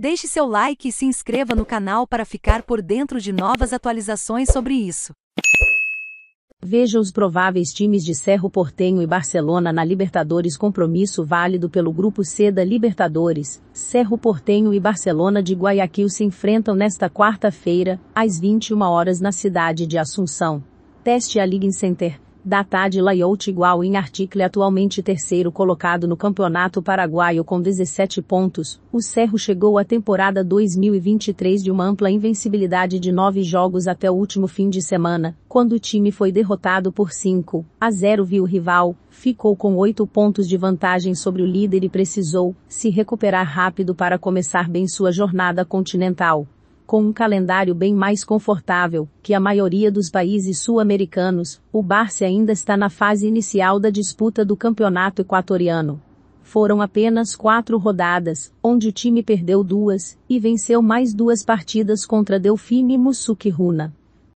Deixe seu like e se inscreva no canal para ficar por dentro de novas atualizações sobre isso. Veja os prováveis times de Cerro Portenho e Barcelona na Libertadores compromisso válido pelo grupo C da Libertadores. Cerro Portenho e Barcelona de Guayaquil se enfrentam nesta quarta-feira, às 21 horas na cidade de Assunção. Teste a Liga Center data de layout igual em article atualmente terceiro colocado no Campeonato Paraguaio com 17 pontos, o Cerro chegou à temporada 2023 de uma ampla invencibilidade de nove jogos até o último fim de semana, quando o time foi derrotado por 5 a 0 viu rival, ficou com oito pontos de vantagem sobre o líder e precisou se recuperar rápido para começar bem sua jornada continental com um calendário bem mais confortável que a maioria dos países sul-americanos, o Barça ainda está na fase inicial da disputa do campeonato equatoriano. Foram apenas quatro rodadas, onde o time perdeu duas e venceu mais duas partidas contra Delfim e Musuki Runa.